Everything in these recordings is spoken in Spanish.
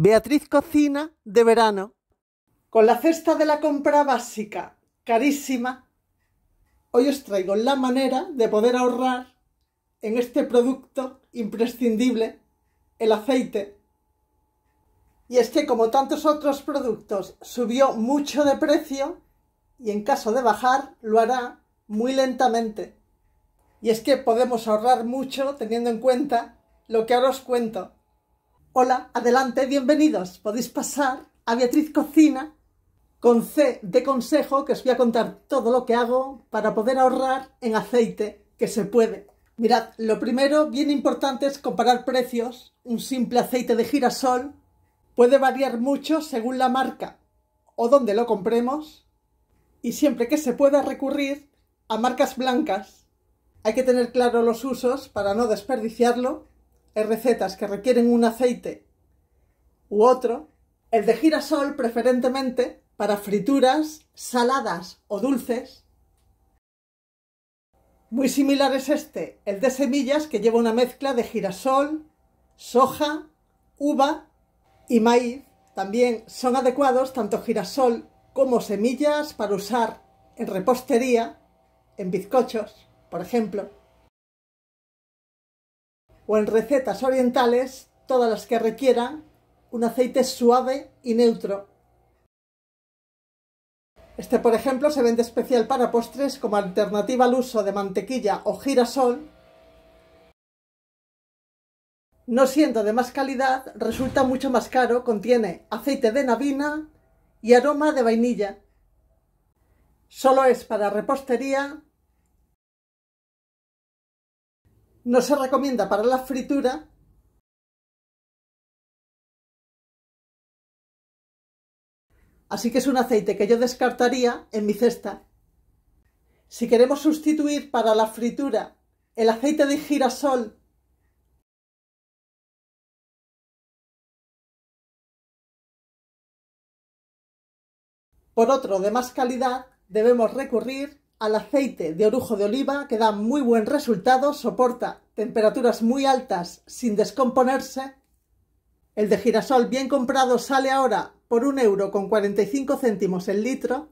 Beatriz cocina de verano. Con la cesta de la compra básica, carísima, hoy os traigo la manera de poder ahorrar en este producto imprescindible, el aceite. Y es que como tantos otros productos subió mucho de precio y en caso de bajar lo hará muy lentamente. Y es que podemos ahorrar mucho teniendo en cuenta lo que ahora os cuento. Hola, adelante, bienvenidos. Podéis pasar a Beatriz Cocina con C de consejo, que os voy a contar todo lo que hago para poder ahorrar en aceite, que se puede. Mirad, lo primero, bien importante, es comparar precios. Un simple aceite de girasol puede variar mucho según la marca o donde lo compremos. Y siempre que se pueda recurrir a marcas blancas, hay que tener claro los usos para no desperdiciarlo recetas que requieren un aceite u otro, el de girasol preferentemente para frituras saladas o dulces. Muy similar es este, el de semillas que lleva una mezcla de girasol, soja, uva y maíz. También son adecuados tanto girasol como semillas para usar en repostería, en bizcochos, por ejemplo o en recetas orientales, todas las que requieran un aceite suave y neutro. Este, por ejemplo, se vende especial para postres como alternativa al uso de mantequilla o girasol. No siendo de más calidad, resulta mucho más caro, contiene aceite de navina y aroma de vainilla. Solo es para repostería No se recomienda para la fritura Así que es un aceite que yo descartaría en mi cesta. Si queremos sustituir para la fritura el aceite de girasol por otro de más calidad, debemos recurrir al aceite de orujo de oliva que da muy buen resultado, soporta temperaturas muy altas sin descomponerse. El de girasol bien comprado sale ahora por un euro con 45 céntimos el litro.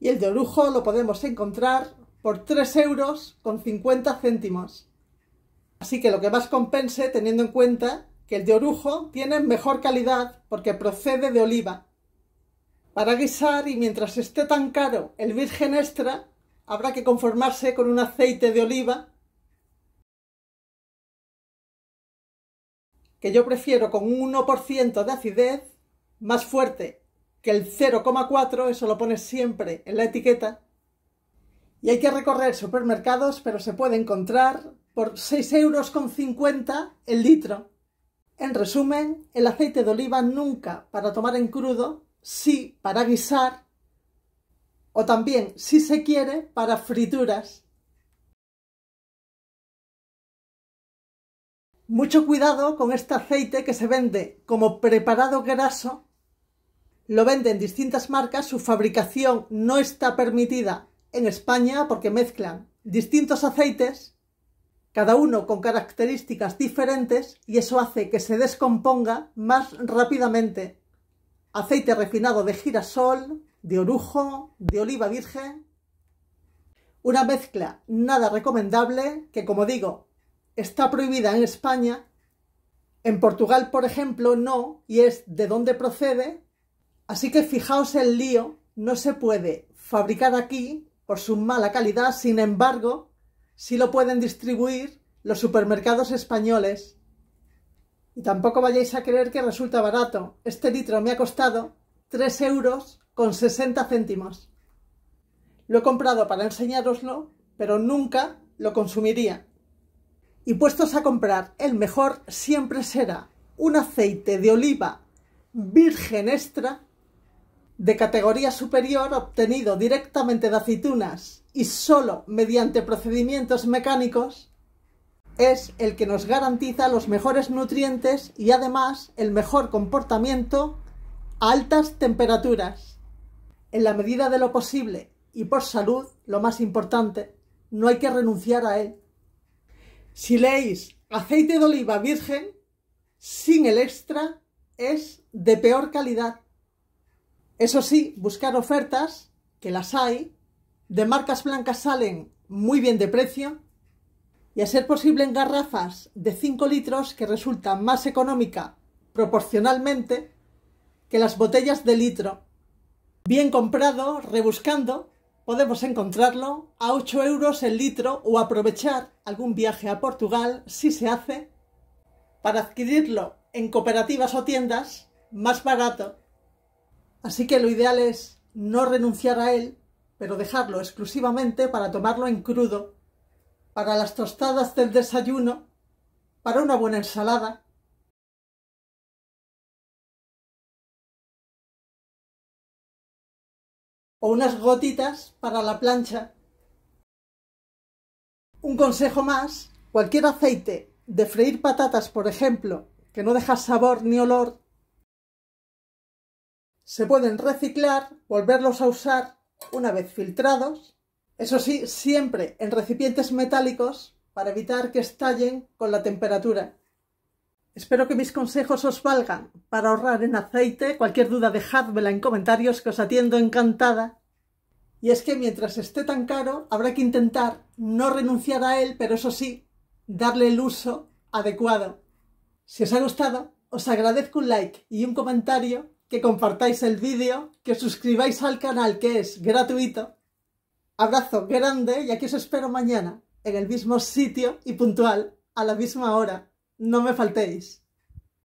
Y el de orujo lo podemos encontrar por tres euros con 50 céntimos. Así que lo que más compense teniendo en cuenta que el de orujo tiene mejor calidad porque procede de oliva para guisar y mientras esté tan caro el virgen extra, habrá que conformarse con un aceite de oliva que yo prefiero con un 1% de acidez más fuerte que el 0,4, eso lo pones siempre en la etiqueta. Y hay que recorrer supermercados, pero se puede encontrar por 6,50 euros el litro. En resumen, el aceite de oliva nunca para tomar en crudo sí para guisar o también, si se quiere, para frituras. Mucho cuidado con este aceite que se vende como preparado graso. Lo venden distintas marcas, su fabricación no está permitida en España porque mezclan distintos aceites, cada uno con características diferentes y eso hace que se descomponga más rápidamente aceite refinado de girasol, de orujo, de oliva virgen. Una mezcla nada recomendable que, como digo, está prohibida en España. En Portugal, por ejemplo, no, y es de dónde procede. Así que fijaos el lío, no se puede fabricar aquí por su mala calidad, sin embargo, sí lo pueden distribuir los supermercados españoles tampoco vayáis a creer que resulta barato. Este litro me ha costado 3 euros con 60 céntimos. Lo he comprado para enseñároslo, pero nunca lo consumiría. Y puestos a comprar, el mejor siempre será un aceite de oliva virgen extra de categoría superior obtenido directamente de aceitunas y solo mediante procedimientos mecánicos es el que nos garantiza los mejores nutrientes y además el mejor comportamiento a altas temperaturas. En la medida de lo posible y por salud, lo más importante, no hay que renunciar a él. Si leéis aceite de oliva virgen, sin el extra, es de peor calidad. Eso sí, buscar ofertas, que las hay, de marcas blancas salen muy bien de precio y a ser posible en garrafas de 5 litros que resulta más económica proporcionalmente que las botellas de litro. Bien comprado, rebuscando, podemos encontrarlo a 8 euros el litro o aprovechar algún viaje a Portugal, si se hace, para adquirirlo en cooperativas o tiendas más barato. Así que lo ideal es no renunciar a él, pero dejarlo exclusivamente para tomarlo en crudo para las tostadas del desayuno, para una buena ensalada. O unas gotitas para la plancha. Un consejo más, cualquier aceite de freír patatas, por ejemplo, que no deja sabor ni olor, se pueden reciclar, volverlos a usar una vez filtrados eso sí, siempre en recipientes metálicos para evitar que estallen con la temperatura. Espero que mis consejos os valgan para ahorrar en aceite. Cualquier duda dejadmela en comentarios que os atiendo encantada. Y es que mientras esté tan caro, habrá que intentar no renunciar a él, pero eso sí, darle el uso adecuado. Si os ha gustado, os agradezco un like y un comentario, que compartáis el vídeo, que suscribáis al canal que es gratuito Abrazo grande y aquí os espero mañana, en el mismo sitio y puntual, a la misma hora. No me faltéis.